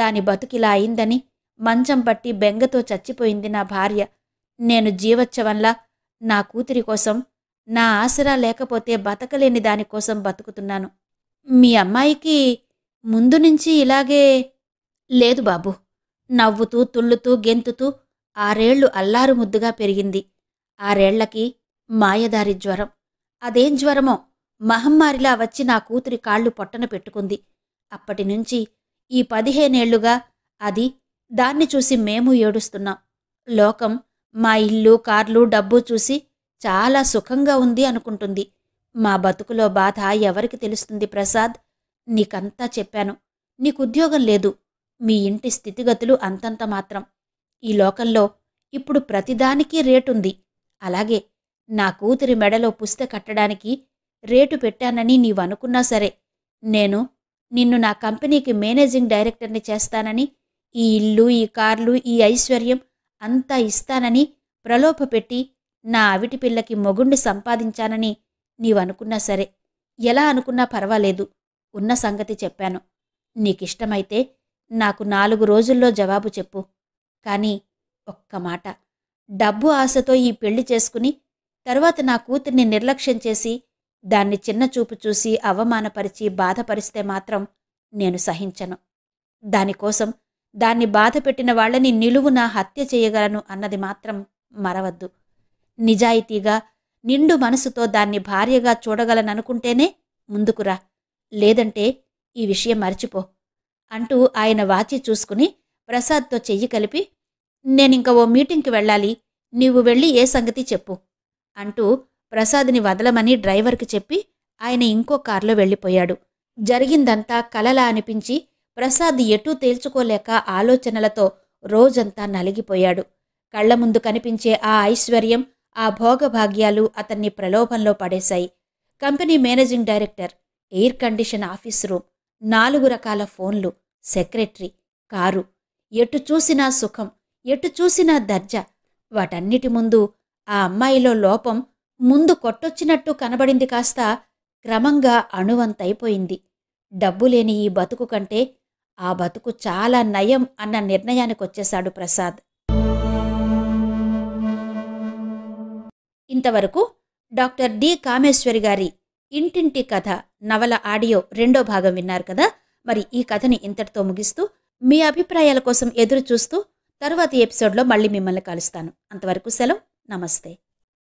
దాని బతుకిలా అయిందని మంచం పట్టి బెంగతో చచ్చిపోయింది నా భార్య నేను జీవచ్చవల్లా నా కూతురి కోసం నా ఆసరా లేకపోతే బతకలేని దానికోసం బతుకుతున్నాను మీ అమ్మాయికి ముందు నుంచి ఇలాగే లేదు బాబు నవ్వుతూ తుళ్ళుతూ గెంతుతూ ఆరేళ్లు అల్లారు ముద్దుగా పెరిగింది ఆరేళ్లకి మాయదారి జ్వరం అదేం జ్వరమో మహమ్మారిలా వచ్చి నా కూతురి కాళ్ళు పొట్టన పెట్టుకుంది అప్పటి నుంచి ఈ పదిహేనేళ్లుగా అది దాన్ని చూసి మేము ఏడుస్తున్నాం లోకం మా ఇల్లు కార్లు డబ్బు చూసి చాలా సుఖంగా ఉంది అనుకుంటుంది మా బతుకులో బాధ ఎవరికి తెలుస్తుంది ప్రసాద్ నీకంతా చెప్పాను నీకు ఉద్యోగం లేదు మీ ఇంటి స్థితిగతులు అంతంత మాత్రం ఈ లోకంలో ఇప్పుడు ప్రతిదానికి రేటుంది అలాగే నా కూతురి మెడలో పుస్తకట్టడానికి రేటు పెట్టానని నీవనుకున్నా సరే నేను నిన్ను నా కంపెనీకి మేనేజింగ్ డైరెక్టర్ని చేస్తానని ఈ ఇల్లు ఈ కార్లు ఈ ఐశ్వర్యం అంతా ఇస్తానని ప్రలోభపెట్టి నా అవిటి పిల్లకి మొగుణ్ణి సంపాదించానని నీవనుకున్నా సరే ఎలా అనుకున్నా పర్వాలేదు ఉన్న సంగతి చెప్పాను నీకిష్టమైతే నాకు నాలుగు రోజుల్లో జవాబు చెప్పు కానీ ఒక్క మాట డబ్బు ఆశతో ఈ పెళ్లి చేసుకుని తర్వాత నా కూతుర్ని నిర్లక్ష్యం చేసి దాన్ని చిన్న చూపు చూసి అవమానపరిచి బాధపరిస్తే మాత్రం నేను సహించను దానికోసం దాన్ని బాధ పెట్టిన వాళ్ళని నిలువున హత్య చేయగలను అన్నది మాత్రం మరవద్దు నిజాయితీగా నిండు మనసుతో దాన్ని భార్యగా చూడగలననుకుంటేనే ముందుకురా లేదంటే ఈ విషయం మర్చిపో అంటూ ఆయన వాచి చూసుకుని ప్రసాద్తో చెయ్యి కలిపి నేనింక ఓ మీటింగ్కి వెళ్ళాలి నీవు వెళ్ళి ఏ సంగతి చెప్పు అంటూ ప్రసాద్ని వదలమని డ్రైవర్కి చెప్పి ఆయన ఇంకో కారులో వెళ్ళిపోయాడు జరిగిందంతా కలలా అనిపించి ప్రసాద్ ఎటూ తేల్చుకోలేక ఆలోచనలతో రోజంతా నలిగిపోయాడు కళ్ల ముందు కనిపించే ఆ ఐశ్వర్యం ఆ భోగభాగ్యాలు అతన్ని ప్రలోభంలో పడేశాయి company managing director air condition office room నాలుగు రకాల ఫోన్లు సెక్రటరీ కారు ఎటు చూసినా సుఖం ఎటు చూసినా దర్జా వాటన్నిటి ముందు ఆ అమ్మాయిలో లోపం ముందు కొట్టొచ్చినట్టు కనబడింది కాస్త క్రమంగా అణువంతైపోయింది డబ్బు లేని ఈ బతుకు కంటే ఆ బతుకు చాలా నయం అన్న నిర్ణయానికి వచ్చేశాడు ప్రసాద్ ఇంతవరకు డాక్టర్ డి కామేశ్వరి గారి ఇంటింటి కథ నవల ఆడియో రెండో భాగం విన్నారు కదా మరి ఈ కథని ఇంతటితో ముగిస్తూ మీ అభిప్రాయాల కోసం ఎదురు చూస్తూ తరువాతి ఎపిసోడ్లో మళ్ళీ మిమ్మల్ని కలుస్తాను అంతవరకు సెలవు నమస్తే